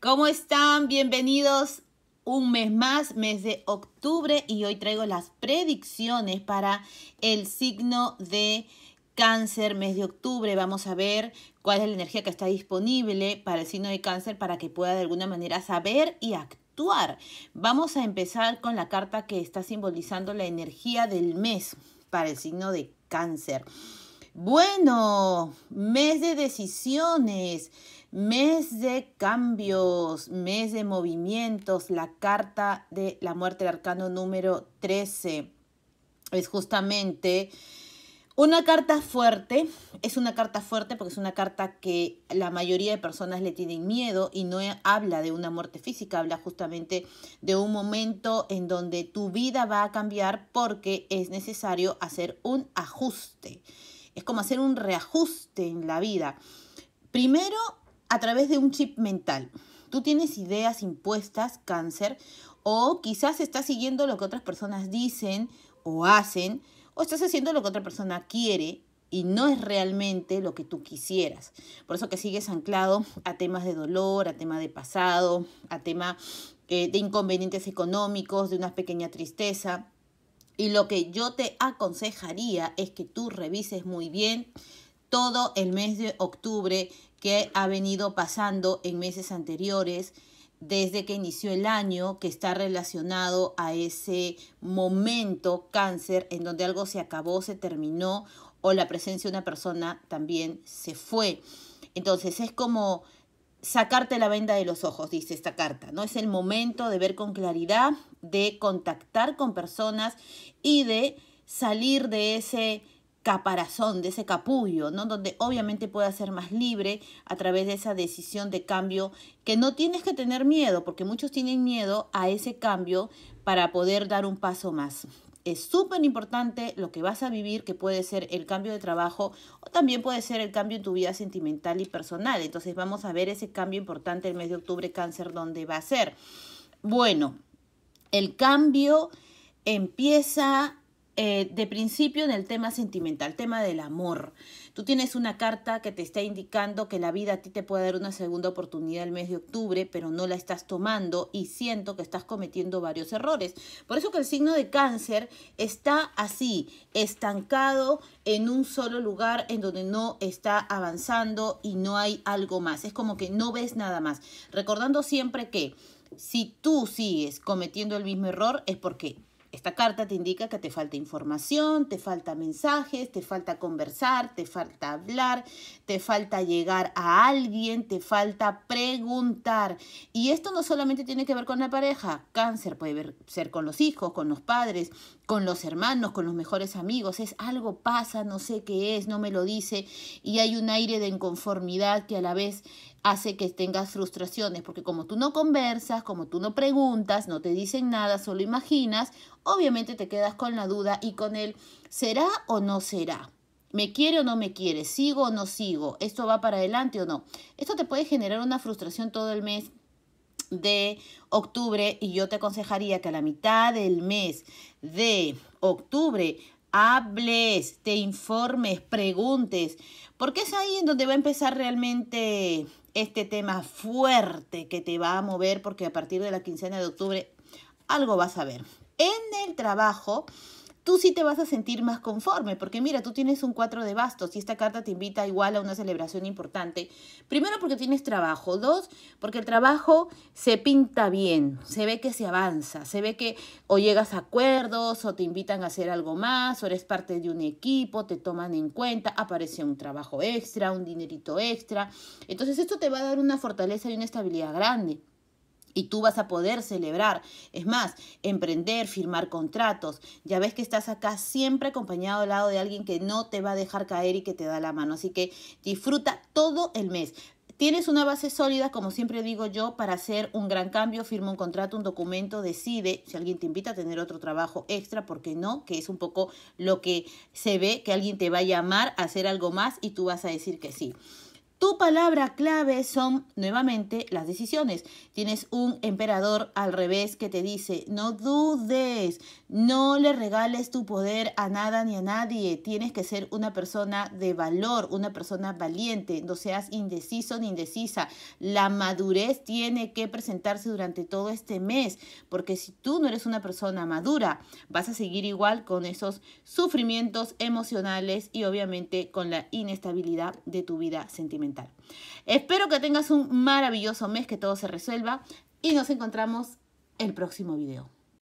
¿Cómo están? Bienvenidos un mes más, mes de octubre, y hoy traigo las predicciones para el signo de cáncer, mes de octubre. Vamos a ver cuál es la energía que está disponible para el signo de cáncer para que pueda de alguna manera saber y actuar. Vamos a empezar con la carta que está simbolizando la energía del mes para el signo de cáncer. Bueno, mes de decisiones, mes de cambios, mes de movimientos, la carta de la muerte del arcano número 13 es justamente una carta fuerte, es una carta fuerte porque es una carta que la mayoría de personas le tienen miedo y no habla de una muerte física, habla justamente de un momento en donde tu vida va a cambiar porque es necesario hacer un ajuste. Es como hacer un reajuste en la vida. Primero, a través de un chip mental. Tú tienes ideas impuestas, cáncer, o quizás estás siguiendo lo que otras personas dicen o hacen, o estás haciendo lo que otra persona quiere y no es realmente lo que tú quisieras. Por eso que sigues anclado a temas de dolor, a tema de pasado, a tema eh, de inconvenientes económicos, de una pequeña tristeza. Y lo que yo te aconsejaría es que tú revises muy bien todo el mes de octubre que ha venido pasando en meses anteriores desde que inició el año, que está relacionado a ese momento cáncer en donde algo se acabó, se terminó o la presencia de una persona también se fue. Entonces es como sacarte la venda de los ojos, dice esta carta, ¿no? Es el momento de ver con claridad, de contactar con personas y de salir de ese caparazón, de ese capullo, ¿no? Donde obviamente puedas ser más libre a través de esa decisión de cambio que no tienes que tener miedo, porque muchos tienen miedo a ese cambio para poder dar un paso más es súper importante lo que vas a vivir, que puede ser el cambio de trabajo o también puede ser el cambio en tu vida sentimental y personal. Entonces vamos a ver ese cambio importante el mes de octubre cáncer, dónde va a ser. Bueno, el cambio empieza eh, de principio en el tema sentimental, tema del amor. Tú tienes una carta que te está indicando que la vida a ti te puede dar una segunda oportunidad el mes de octubre, pero no la estás tomando y siento que estás cometiendo varios errores. Por eso que el signo de cáncer está así, estancado en un solo lugar en donde no está avanzando y no hay algo más. Es como que no ves nada más. Recordando siempre que si tú sigues cometiendo el mismo error es porque esta carta te indica que te falta información, te falta mensajes, te falta conversar, te falta hablar, te falta llegar a alguien, te falta preguntar. Y esto no solamente tiene que ver con la pareja, cáncer puede ser con los hijos, con los padres, con los hermanos, con los mejores amigos. Es algo pasa, no sé qué es, no me lo dice. Y hay un aire de inconformidad que a la vez hace que tengas frustraciones, porque como tú no conversas, como tú no preguntas, no te dicen nada, solo imaginas, obviamente te quedas con la duda y con el ¿será o no será? ¿Me quiere o no me quiere? ¿Sigo o no sigo? ¿Esto va para adelante o no? Esto te puede generar una frustración todo el mes de octubre y yo te aconsejaría que a la mitad del mes de octubre hables, te informes, preguntes, porque es ahí en donde va a empezar realmente este tema fuerte que te va a mover, porque a partir de la quincena de octubre algo vas a ver en el trabajo, tú sí te vas a sentir más conforme, porque mira, tú tienes un 4 de bastos y esta carta te invita igual a una celebración importante. Primero porque tienes trabajo, dos, porque el trabajo se pinta bien, se ve que se avanza, se ve que o llegas a acuerdos o te invitan a hacer algo más, o eres parte de un equipo, te toman en cuenta, aparece un trabajo extra, un dinerito extra. Entonces esto te va a dar una fortaleza y una estabilidad grande y tú vas a poder celebrar. Es más, emprender, firmar contratos. Ya ves que estás acá siempre acompañado al lado de alguien que no te va a dejar caer y que te da la mano. Así que disfruta todo el mes. Tienes una base sólida, como siempre digo yo, para hacer un gran cambio, firma un contrato, un documento, decide, si alguien te invita a tener otro trabajo extra, ¿por qué no? Que es un poco lo que se ve, que alguien te va a llamar a hacer algo más y tú vas a decir que sí. Tu palabra clave son nuevamente las decisiones. Tienes un emperador al revés que te dice, no dudes, no le regales tu poder a nada ni a nadie. Tienes que ser una persona de valor, una persona valiente, no seas indeciso ni indecisa. La madurez tiene que presentarse durante todo este mes, porque si tú no eres una persona madura, vas a seguir igual con esos sufrimientos emocionales y obviamente con la inestabilidad de tu vida sentimental. Espero que tengas un maravilloso mes, que todo se resuelva y nos encontramos el próximo video.